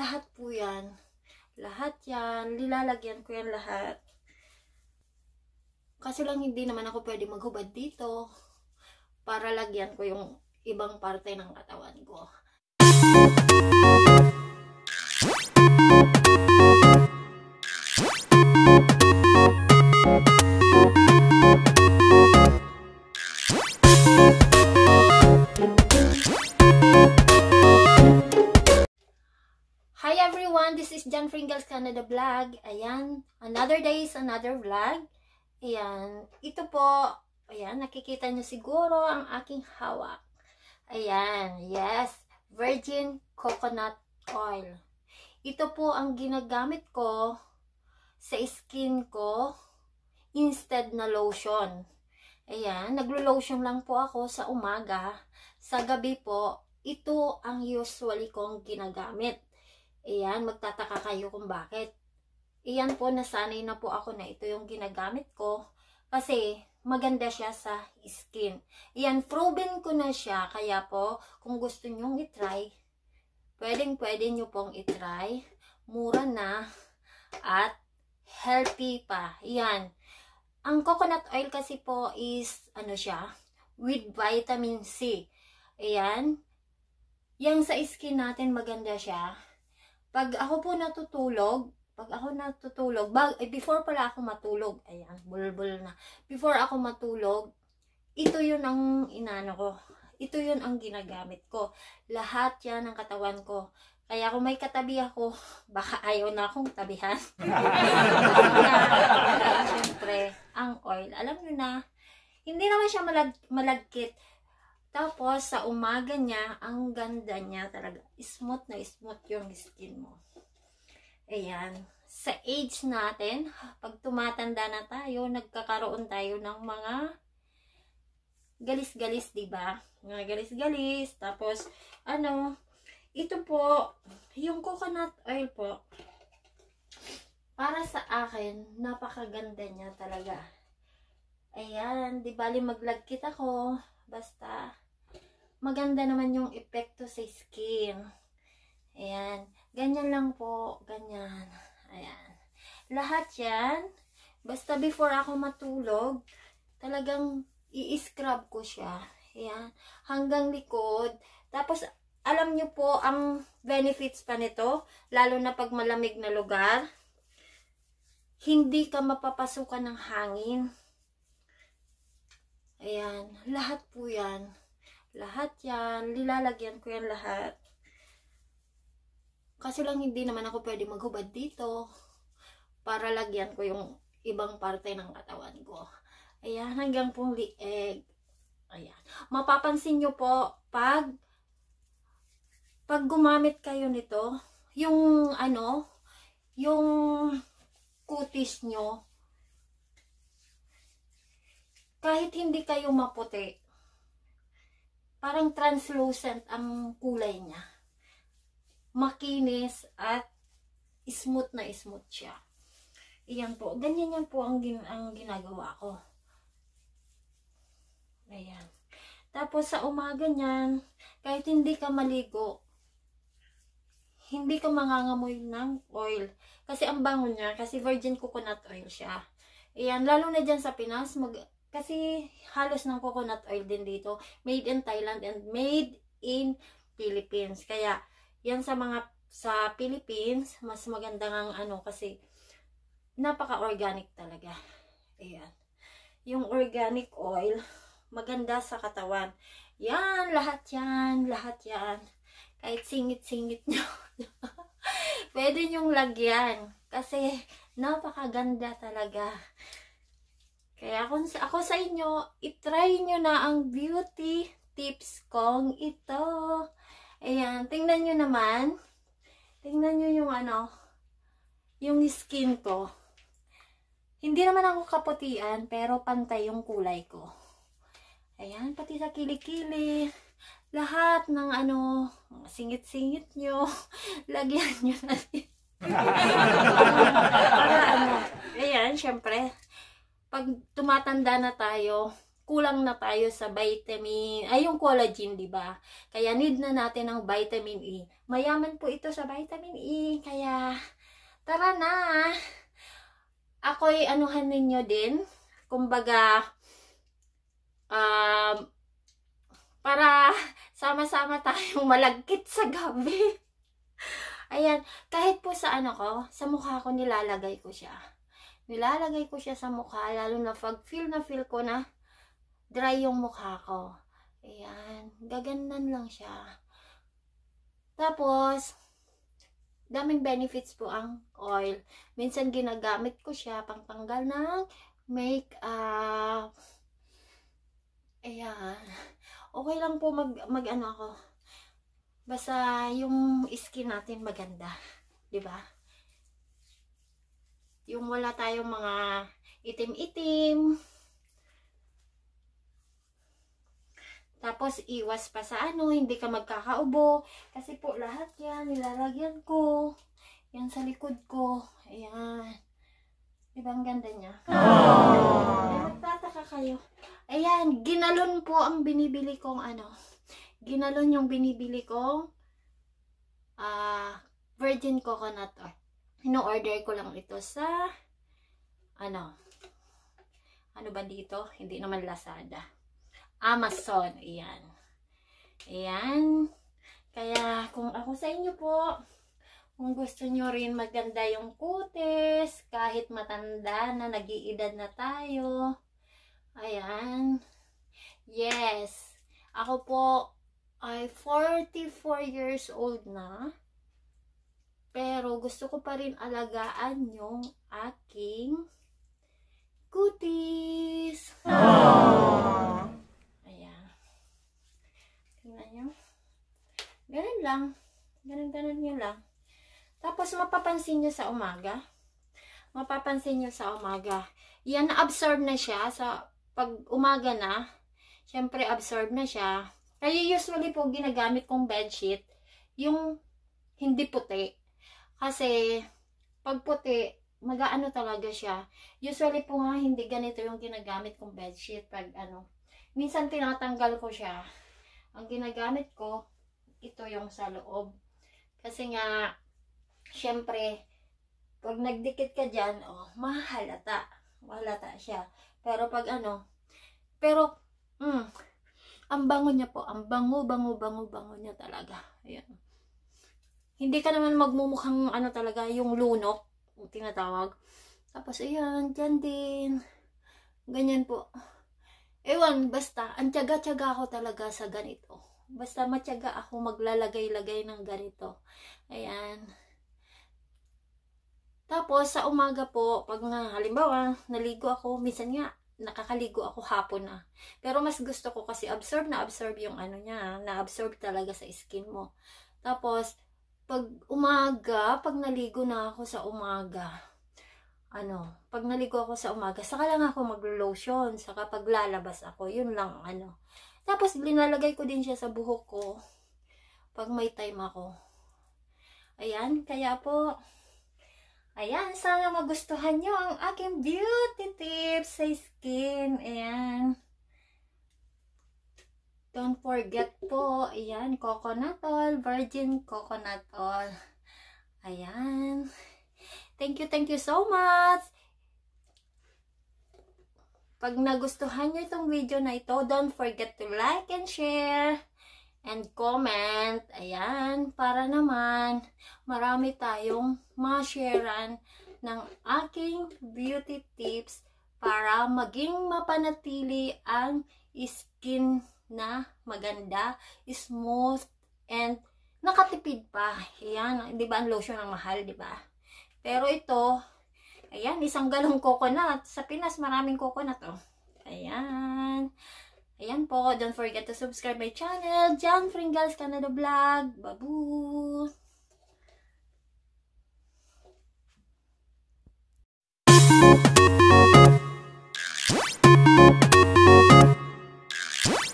lahat po yan. Lahat yan. Lilalagyan ko yan lahat. Kasi lang hindi naman ako pwede maghubad dito para lagyan ko yung ibang parte ng katawan ko. Thank you. vlog. Ayan, another day is another vlog. Ayan, ito po, ayan, nakikita nyo siguro ang aking hawak. Ayan, yes, virgin coconut oil. Ito po ang ginagamit ko sa skin ko instead na lotion. Ayan, naglo-lotion lang po ako sa umaga. Sa gabi po, ito ang usually kong ginagamit. Ayan, magtataka kayo kung bakit. Iyan po, nasanay na po ako na ito yung ginagamit ko. Kasi, maganda siya sa skin. Iyan, proven ko na siya. Kaya po, kung gusto nyong itry, pwedeng-pwede nyo pong itry. Mura na at healthy pa. Iyan. Ang coconut oil kasi po is, ano siya, with vitamin C. Iyan. Yang sa skin natin, maganda siya. Pag ako po natutulog, pag ako natutulog, bag, eh, before pala ako matulog, ayan, bulbul na. Before ako matulog, ito yun ang inano ko. Ito yun ang ginagamit ko. Lahat yan ang katawan ko. Kaya kung may katabi ako, baka ayaw na akong tabihan. Siyempre, ang oil. Alam nyo na, hindi naman siya malag malagkit. Tapos, sa umaga niya, ang ganda niya talaga. Smooth na smooth yung skin mo. Ayan. Sa age natin, pag tumatanda na tayo, nagkakaroon tayo ng mga galis-galis, di ba? Mga galis-galis. Tapos, ano, ito po, yung coconut oil po, para sa akin, napakaganda niya talaga. Ayan, di bali maglagkit ako. Basta, maganda naman yung epekto sa skin. Ayan, ganyan lang po, ganyan. Lahat yan, basta before ako matulog, talagang i-scrub ko siya. Ayan, hanggang likod. Tapos, alam nyo po ang benefits pa nito, lalo na pag malamig na lugar. Hindi ka mapapasukan ng hangin. Ayan, lahat po yan. Lahat yan, lilalagyan ko yan lahat. Kasi lang hindi naman ako pwede maghubad dito para lagyan ko yung ibang parte ng katawan ko. Ayan, hanggang pong lieg. Eh, ayan. Mapapansin nyo po, pag pag gumamit kayo nito, yung ano, yung kutis nyo, kahit hindi kayo maputi, parang translucent ang kulay niya. Makinis at smooth na smooth siya. Iyan po. Ganyan yan po ang, gin ang ginagawa ko. Ayan. Tapos sa umaga niyan, kahit hindi ka maligo, hindi ka mangangamoy ng oil. Kasi ang bango niya, kasi virgin coconut oil siya. Ayan, lalo na dyan sa Pinas, mag, kasi halos ng coconut oil din dito. Made in Thailand and made in Philippines. Kaya, yan sa mga sa Philippines, mas magandang ang ano kasi napaka-organic talaga. Ayan. Yung organic oil, maganda sa katawan. Yan, lahat yan, lahat yan. Kahit singit-singit nyo. Pwede nyong lagyan. Kasi, napakaganda talaga. Kaya kung sa, ako sa inyo, itry nyo na ang beauty tips kong ito. Ayan, tingnan nyo naman. Tingnan nyo yung ano, yung skin ko. Hindi naman ako kaputian, pero pantay yung kulay ko. Ayan, pati sa kilikili. Lahat ng ano, singit-singit nyo, lagyan nyo na Para ano, ayan, syempre, pag tumatanda na tayo, kulang na tayo sa vitamin, ay yung collagen, di ba? Kaya need na natin ng vitamin E. Mayaman po ito sa vitamin E, kaya tara na! ako'y anuhan ninyo din. Kumbaga, um, para sama-sama tayong malagkit sa gabi. Ayan, kahit po sa ano ko, sa mukha ko nilalagay ko siya. Nilalagay ko siya sa mukha, lalo na pag feel na feel ko na dry yung mukha ko. Ayan, gagandan lang siya. Tapos, daming benefits po ang oil. Minsan ginagamit ko siya pang tanggal ng makeup. Ah, ayan. Okay lang po mag, mag ano ako. Basta yung skin natin maganda. ba diba? Yung wala tayong mga itim-itim. Tapos, iwas pa sa ano, hindi ka magkakaubo. Kasi po, lahat yan, nilalagyan ko. Yan sa likod ko. Ayan. Diba ang ganda niya? Aww. Nagtataka kayo. Ayan, ginalon po ang binibili kong ano. Ginalon yung binibili kong uh, virgin coconut oil. Ino-order ko lang ito sa ano. Ano ba dito? Hindi naman Lazada. Amazon. Ayan. Ayan. Kaya kung ako sa inyo po, kung gusto nyo rin maganda yung kutis, kahit matanda na nag-iedad na tayo, ayan. Yes. Ako po ay 44 years old na. Pero gusto ko pa rin alagaan yung aking kutis. Tapos, mapapansin nyo sa umaga. Mapapansin nyo sa umaga. Yan, na-absorb na siya. Sa pag umaga na, syempre, absorb na siya. Kaya usually po, ginagamit kong bedsheet, yung hindi puti. Kasi, pag puti, mag-ano talaga siya. Usually po nga, hindi ganito yung ginagamit kong bedsheet. Pag ano, minsan tinatanggal ko siya. Ang ginagamit ko, ito yung sa loob. Kasi nga, syempre, pag nagdikit ka dyan, oh, mahalata. Mahalata siya. Pero pag ano, pero, mm, ang bango niya po. Ang bango, bango, bango, bango niya talaga. Ayan. Hindi ka naman magmumukhang ano talaga, yung lunok, yung tinatawag. Tapos, ayan, dyan din. Ganyan po. Ewan, basta, ang tiyaga ako talaga sa ganito. Basta matyaga ako maglalagay-lagay ng ganito. Ayan. Tapos, sa umaga po, pag nga, halimbawa, naligo ako, minsan nga, nakakaligo ako hapon na. Ah. Pero mas gusto ko kasi absorb na absorb yung ano niya, na-absorb talaga sa skin mo. Tapos, pag umaga, pag naligo na ako sa umaga, ano, pag naligo ako sa umaga, saka lang ako mag-lotion, saka pag lalabas ako, yun lang, ano. Tapos, linalagay ko din siya sa buhok ko, pag may time ako. Ayan, kaya po, Ayan, sana magustuhan nyo ang aking beauty tips sa skin. Ayan. Don't forget po, ayan, coconut oil, virgin coconut oil. Ayan. Thank you, thank you so much. Pag nagustuhan nyo itong video na ito, don't forget to like and share and comment. Ayan, para naman marami tayong masharean ng aking beauty tips para maging mapanatili ang skin na maganda, smooth, and nakatipid pa. Ayan, di ba ang lotion ang mahal, di ba? Pero ito, ayan, isang galong coconut. Sa Pinas, maraming coconut, oh. Ayan. Ayan. Ayan po, don't forget to subscribe my channel, John Fringles Canada Vlog. Babu!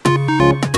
Thank you.